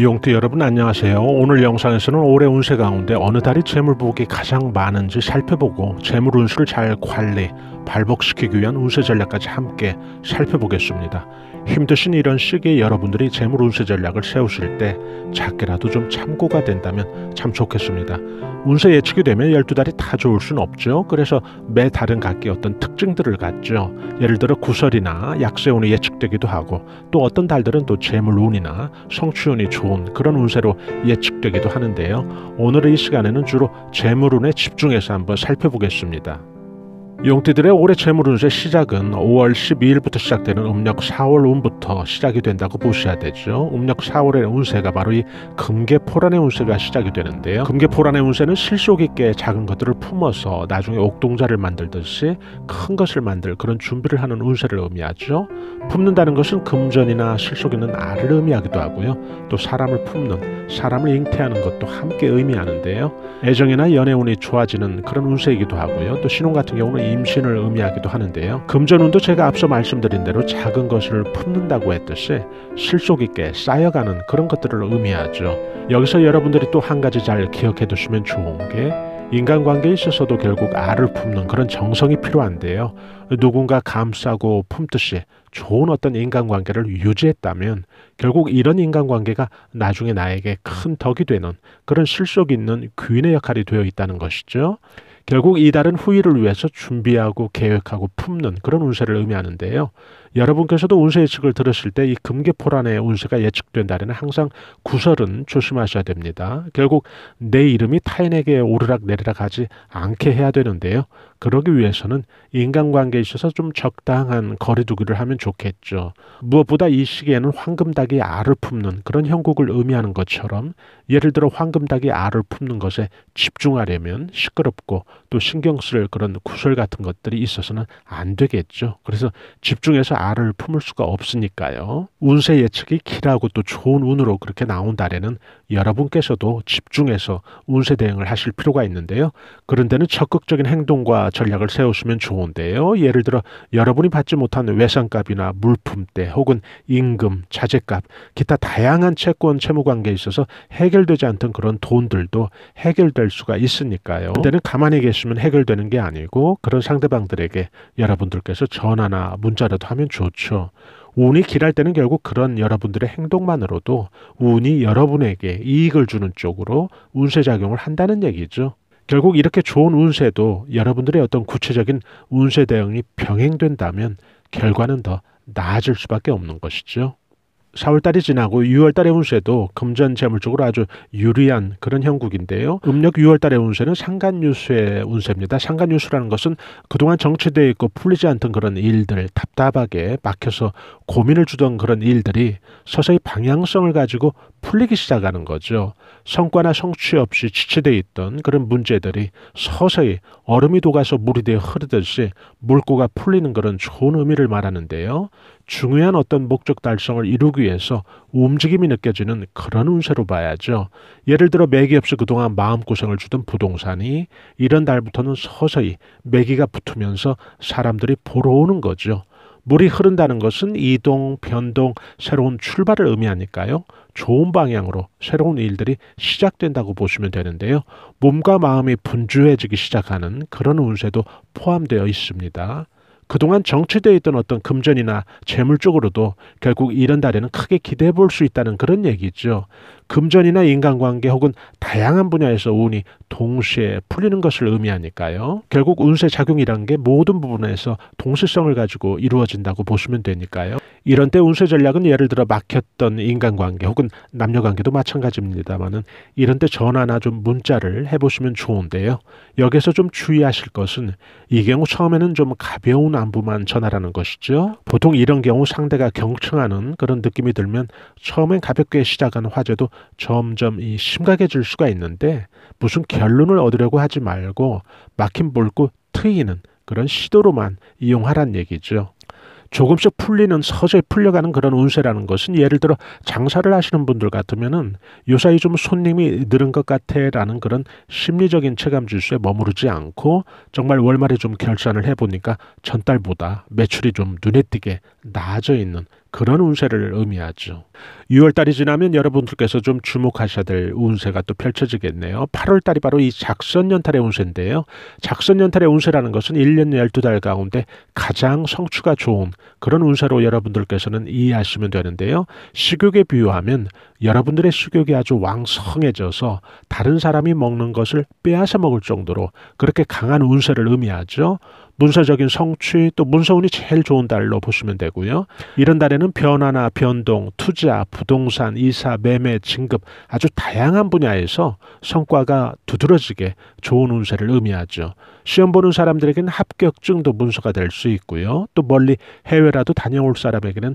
용띠 여러분 안녕하세요. 오늘 영상에서는 올해 운세 가운데 어느 달이 재물복이 가장 많은지 살펴보고 재물 운수를 잘 관리, 발복시키기 위한 운세 전략까지 함께 살펴보겠습니다. 힘드신 이런 시기에 여러분들이 재물 운세 전략을 세우실 때 작게라도 좀 참고가 된다면 참 좋겠습니다. 운세 예측이 되면 12달이 다 좋을 순 없죠. 그래서 매 달은 각기 어떤 특징들을 갖죠. 예를 들어 구설이나 약세운이 예측되기도 하고 또 어떤 달들은 또 재물운이나 성취운이 좋은 그런 운세로 예측되기도 하는데요. 오늘의 이 시간에는 주로 재물운에 집중해서 한번 살펴보겠습니다. 용띠들의 올해 재물운세 시작은 5월 12일부터 시작되는 음력 4월 운부터 시작이 된다고 보셔야 되죠. 음력 4월의 운세가 바로 이 금계포란의 운세가 시작이 되는데요. 금계포란의 운세는 실속 있게 작은 것들을 품어서 나중에 옥동자를 만들듯이 큰 것을 만들 그런 준비를 하는 운세를 의미하죠. 품는다는 것은 금전이나 실속 있는 알을 의미하기도 하고요. 또 사람을 품는 사람을 잉태하는 것도 함께 의미하는데요. 애정이나 연애운이 좋아지는 그런 운세이기도 하고요. 또 신혼 같은 경우는 임신을 의미하기도 하는데요. 금전운도 제가 앞서 말씀드린 대로 작은 것을 품는다고 했듯이 실속 있게 쌓여가는 그런 것들을 의미하죠. 여기서 여러분들이 또 한 가지 잘 기억해 두시면 좋은 게 인간관계에 있어서도 결국 알을 품는 그런 정성이 필요한데요. 누군가 감싸고 품듯이 좋은 어떤 인간관계를 유지했다면 결국 이런 인간관계가 나중에 나에게 큰 덕이 되는 그런 실속 있는 귀인의 역할이 되어 있다는 것이죠. 결국 이달은 후일을 위해서 준비하고 계획하고 품는 그런 운세를 의미하는데요. 여러분께서도 운세 예측을 들으실 때 이 금계포란의 운세가 예측된에는 항상 구설은 조심하셔야 됩니다. 결국 내 이름이 타인에게 오르락 내리락 하지 않게 해야 되는데요. 그러기 위해서는 인간관계에 있어서 좀 적당한 거리두기를 하면 좋겠죠. 무엇보다 이 시기에는 황금닭이 알을 품는 그런 형국을 의미하는 것처럼 예를 들어 황금닭이 알을 품는 것에 집중하려면 시끄럽고 또 신경 쓸 그런 구설 같은 것들이 있어서는 안 되겠죠. 그래서 집중해서 알을 품을 수가 없으니까요. 운세 예측이 길하고또 좋은 운으로 그렇게 나온 달에는 여러분께서도 집중해서 운세 대응을 하실 필요가 있는데요. 그런데는 적극적인 행동과 전략을 세우시면 좋은데요. 예를 들어 여러분이 받지 못한 외상값이나 물품대 혹은 임금, 자재값, 기타 다양한 채권 채무 관계에 있어서 해결되지 않던 그런 돈들도 해결될 수가 있으니까요. 그때는 가만히 계시면 해결되는 게 아니고 그런 상대방들에게 여러분들께서 전화나 문자라도 하면 때는 좋죠. 운이 길할 때는 결국 그런 여러분들의 행동만으로도 운이 여러분에게 이익을 주는 쪽으로 운세작용을 한다는 얘기죠. 결국 이렇게 좋은 운세도 여러분들의 어떤 구체적인 운세 대응이 병행된다면 결과는 더 나아질 수밖에 없는 것이죠. 4월달이 지나고 6월달의 운세도 금전 재물 쪽으로 아주 유리한 그런 형국인데요. 음력 6월달의 운세는 상간유수의 운세입니다. 상간유수라는 것은 그동안 정체되어 있고 풀리지 않던 그런 일들, 답답하게 막혀서 고민을 주던 그런 일들이 서서히 방향성을 가지고 풀리기 시작하는 거죠. 성과나 성취 없이 지체되어 있던 그런 문제들이 서서히 얼음이 녹아서 물이 되어 흐르듯이 물고가 풀리는 그런 좋은 의미를 말하는데요. 중요한 어떤 목적 달성을 이루기 위해서 움직임이 느껴지는 그런 운세로 봐야죠. 예를 들어 매기 없이 그동안 마음고생을 주던 부동산이 이런 달부터는 서서히 매기가 붙으면서 사람들이 보러 오는 거죠. 물이 흐른다는 것은 이동, 변동, 새로운 출발을 의미하니까요. 좋은 방향으로 새로운 일들이 시작된다고 보시면 되는데요. 몸과 마음이 분주해지기 시작하는 그런 운세도 포함되어 있습니다. 그동안 정체되어 있던 어떤 금전이나 재물 쪽으로도 결국 이런 달에는 크게 기대해 볼 수 있다는 그런 얘기죠. 금전이나 인간관계 혹은 다양한 분야에서 운이 동시에 풀리는 것을 의미하니까요. 결국 운세 작용이란 게 모든 부분에서 동시성을 가지고 이루어진다고 보시면 되니까요. 이런 때 운세 전략은 예를 들어 막혔던 인간관계 혹은 남녀관계도 마찬가지입니다만은 이런 때 전화나 좀 문자를 해보시면 좋은데요. 여기서 좀 주의하실 것은 이 경우 처음에는 좀 가벼운 안부만 전하라는 것이죠. 보통 이런 경우 상대가 경청하는 그런 느낌이 들면 처음엔 가볍게 시작한 화제도 점점 이 심각해질 수 수가 있는데 무슨 결론을 얻으려고 하지 말고 막힌 볼고 트이는 그런 시도로만 이용하란 얘기죠. 조금씩 풀리는 서서히 풀려가는 그런 운세라는 것은 예를 들어 장사를 하시는 분들 같으면은 요사이 좀 손님이 늘은 것같애라는 그런 심리적인 체감 지수에 머무르지 않고 정말 월말에 좀 결산을 해보니까 전달보다 매출이 좀 눈에 띄게 나아져 있는 그런 운세를 의미하죠. 6월달이 지나면 여러분들께서 좀 주목하셔야 될 운세가 또 펼쳐지겠네요. 8월달이 바로 이 작선연탈의 운세인데요. 작선연탈의 운세라는 것은 1년 12달 가운데 가장 성취가 좋은 그런 운세로 여러분들께서는 이해하시면 되는데요. 식욕에 비유하면 여러분들의 식욕이 아주 왕성해져서 다른 사람이 먹는 것을 빼앗아 먹을 정도로 그렇게 강한 운세를 의미하죠. 문서적인 성취 또 문서운이 제일 좋은 달로 보시면 되고요. 이런 달에는 변화나 변동, 투자, 부동산, 이사, 매매, 진급 아주 다양한 분야에서 성과가 두드러지게 좋은 운세를 의미하죠. 시험 보는 사람들에게는 합격증도 문서가 될 수 있고요. 또 멀리 해외라도 다녀올 사람에게는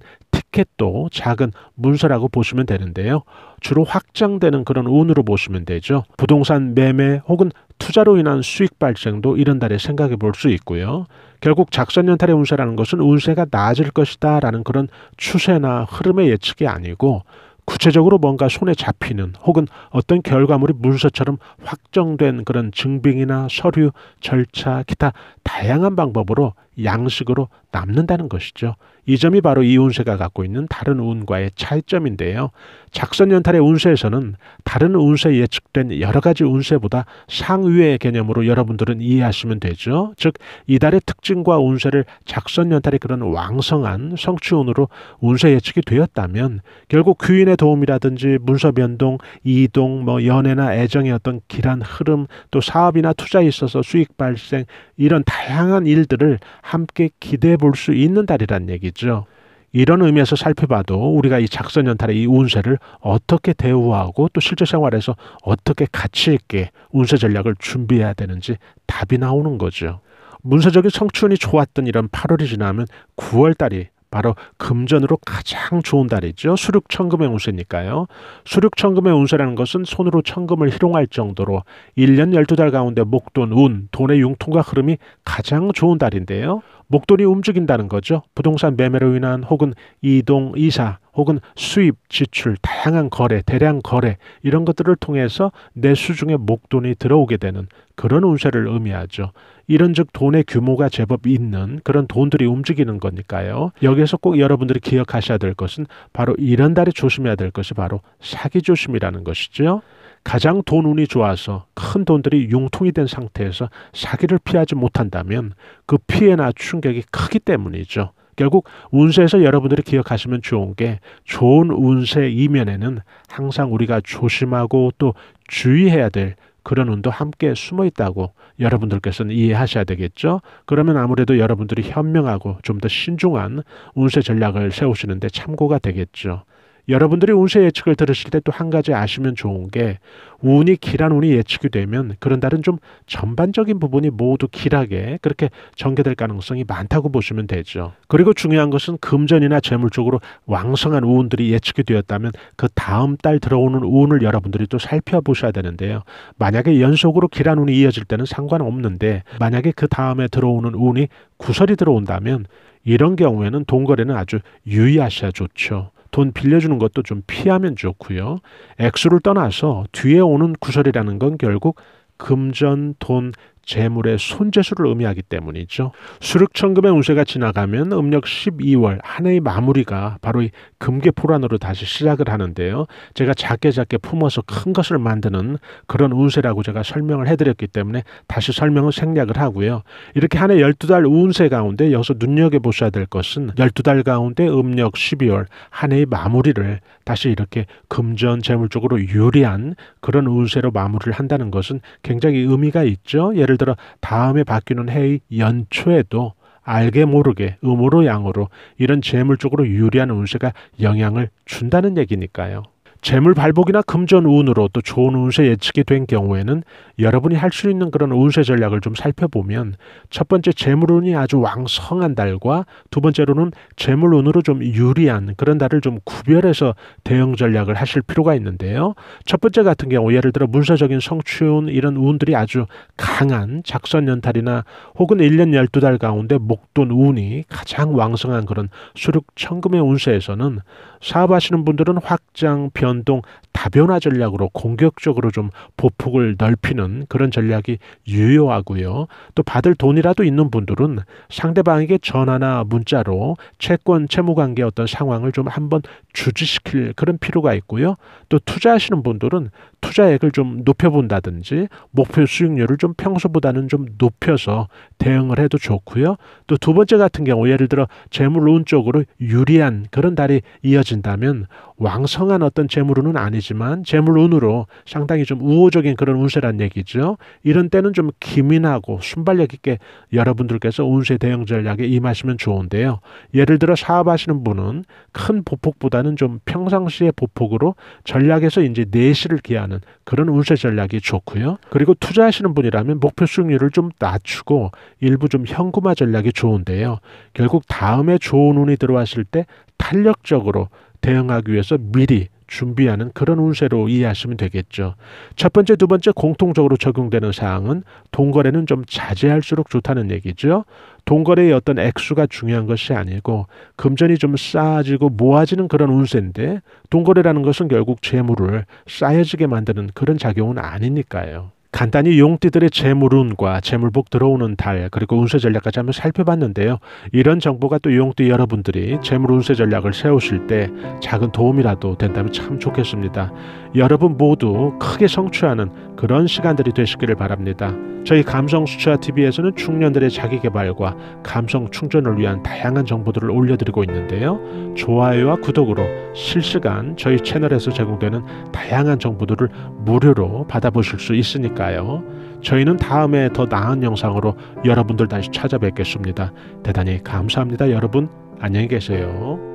마켓도 작은 문서라고 보시면 되는데요. 주로 확장되는 그런 운으로 보시면 되죠. 부동산 매매 혹은 투자로 인한 수익 발생도 이런 달에 생각해 볼 수 있고요. 결국 작전연탈의 운세라는 것은 운세가 낮을 것이다 라는 그런 추세나 흐름의 예측이 아니고 구체적으로 뭔가 손에 잡히는 혹은 어떤 결과물이 문서처럼 확정된 그런 증빙이나 서류, 절차, 기타 다양한 방법으로 양식으로 남는다는 것이죠. 이 점이 바로 이 운세가 갖고 있는 다른 운과의 차이점인데요. 작선 연탈의 운세에서는 다른 운세 예측된 여러 가지 운세보다 상위의 개념으로 여러분들은 이해하시면 되죠. 즉 이달의 특징과 운세를 작선 연탈의 그런 왕성한 성취운으로 운세 예측이 되었다면 결국 귀인의 도움이라든지 문서 변동, 이동, 뭐 연애나 애정의 어떤 길한 흐름, 또 사업이나 투자에 있어서 수익 발생 이런 다양한 일들을 함께 기대해 볼 수 있는 달이란 얘기죠. 이런 의미에서 살펴봐도 우리가 이 작선 연탈의 이 운세를 어떻게 대우하고 또 실제 생활에서 어떻게 가치 있게 운세 전략을 준비해야 되는지 답이 나오는 거죠. 문서적인 성춘이 좋았던 이런 8월이 지나면 9월 달이 바로 금전으로 가장 좋은 달이죠. 수륙 천금의 운세니까요. 수륙 천금의 운세라는 것은 손으로 천금을 희롱할 정도로 1년 12달 가운데 목돈, 운, 돈의 융통과 흐름이 가장 좋은 달인데요. 목돈이 움직인다는 거죠. 부동산 매매로 인한 혹은 이동, 이사, 혹은 수입, 지출, 다양한 거래, 대량 거래 이런 것들을 통해서 내수중에 목돈이 들어오게 되는 그런 운세를 의미하죠. 이런 즉 돈의 규모가 제법 있는 그런 돈들이 움직이는 거니까요. 여기에서 꼭 여러분들이 기억하셔야 될 것은 바로 이런 달에 조심해야 될 것이 바로 사기 조심이라는 것이죠. 가장 돈 운이 좋아서 큰 돈들이 융통이 된 상태에서 사기를 피하지 못한다면 그 피해나 충격이 크기 때문이죠. 결국 운세에서 여러분들이 기억하시면 좋은 게 좋은 운세 이면에는 항상 우리가 조심하고 또 주의해야 될 그런 운도 함께 숨어 있다고 여러분들께서는 이해하셔야 되겠죠. 그러면 아무래도 여러분들이 현명하고 좀 더 신중한 운세 전략을 세우시는데 참고가 되겠죠. 여러분들이 운세 예측을 들으실 때 또 한 가지 아시면 좋은 게 운이 길한 운이 예측이 되면 그런 달은 좀 전반적인 부분이 모두 길하게 그렇게 전개될 가능성이 많다고 보시면 되죠. 그리고 중요한 것은 금전이나 재물 쪽으로 왕성한 운들이 예측이 되었다면 그 다음 달 들어오는 운을 여러분들이 또 살펴보셔야 되는데요. 만약에 연속으로 길한 운이 이어질 때는 상관없는데 만약에 그 다음에 들어오는 운이 구설이 들어온다면 이런 경우에는 동거래는 아주 유의하셔야 좋죠. 돈 빌려주는 것도 좀 피하면 좋고요. 액수를 떠나서 뒤에 오는 구설이라는 건 결국 금전, 돈, 재물의 손재수를 의미하기 때문이죠. 수륙천금의 운세가 지나가면 음력 12월 한 해의 마무리가 바로 이 금괴포란으로 다시 시작을 하는데요. 제가 작게 작게 품어서 큰 것을 만드는 그런 운세라고 제가 설명을 해드렸기 때문에 다시 설명을 생략을 하고요. 이렇게 한 해 12달 운세 가운데 여기서 눈여겨보셔야 될 것은 12달 가운데 음력 12월 한 해의 마무리를 다시 이렇게 금전 재물 쪽으로 유리한 그런 운세로 마무리를 한다는 것은 굉장히 의미가 있죠. 예를 들어 다음에 바뀌는 해의 연초에도 알게 모르게 음으로 양으로 이런 재물 쪽으로 유리한 운세가 영향을 준다는 얘기니까요. 재물 발복이나 금전 운으로 또 좋은 운세 예측이 된 경우에는 여러분이 할 수 있는 그런 운세 전략을 좀 살펴보면 첫 번째 재물 운이 아주 왕성한 달과 두 번째로는 재물 운으로 좀 유리한 그런 달을 좀 구별해서 대응 전략을 하실 필요가 있는데요. 첫 번째 같은 경우 예를 들어 문서적인 성취운 이런 운들이 아주 강한 작선 연탈이나 혹은 1년 12달 가운데 목돈 운이 가장 왕성한 그런 수륙 천금의 운세에서는 사업하시는 분들은 확장 변 연동 다변화 전략으로 공격적으로 좀 보폭을 넓히는 그런 전략이 유효하고요. 또 받을 돈이라도 있는 분들은 상대방에게 전화나 문자로 채권 채무 관계 어떤 상황을 좀 한번 주지시킬 그런 필요가 있고요. 또 투자하시는 분들은 투자액을 좀 높여본다든지 목표 수익률을 좀 평소보다는 좀 높여서 대응을 해도 좋고요. 또 두 번째 같은 경우 예를 들어 재물 운 쪽으로 유리한 그런 달이 이어진다면 왕성한 어떤 재물 재물운은 아니지만 재물운으로 상당히 좀 우호적인 그런 운세란 얘기죠. 이런 때는 좀 기민하고 순발력 있게 여러분들께서 운세 대응 전략에 임하시면 좋은데요. 예를 들어 사업하시는 분은 큰 보폭보다는 좀 평상시의 보폭으로 전략에서 이제 내실을 기하는 그런 운세 전략이 좋고요. 그리고 투자하시는 분이라면 목표 수익률을 좀 낮추고 일부 좀 현금화 전략이 좋은데요. 결국 다음에 좋은 운이 들어왔을 때 탄력적으로 대응하기 위해서 미리 준비하는 그런 운세로 이해하시면 되겠죠. 첫 번째, 두 번째 공통적으로 적용되는 사항은 동거래는 좀 자제할수록 좋다는 얘기죠. 동거래의 어떤 액수가 중요한 것이 아니고 금전이 좀 쌓아지고 모아지는 그런 운세인데 동거래라는 것은 결국 재물을 쌓여지게 만드는 그런 작용은 아니니까요. 간단히 용띠들의 재물운과 재물복 들어오는 달 그리고 운세 전략까지 한번 살펴봤는데요. 이런 정보가 또 용띠 여러분들이 재물 운세 전략을 세우실 때 작은 도움이라도 된다면 참 좋겠습니다. 여러분 모두 크게 성취하는 그런 시간들이 되시기를 바랍니다. 저희 감성 수채화 TV에서는 중년들의 자기 개발과 감성 충전을 위한 다양한 정보들을 올려드리고 있는데요. 좋아요와 구독으로 실시간 저희 채널에서 제공되는 다양한 정보들을 무료로 받아보실 수 있으니까요. 저희는 다음에 더 나은 영상으로 여러분들 다시 찾아뵙겠습니다. 대단히 감사합니다. 여러분 안녕히 계세요.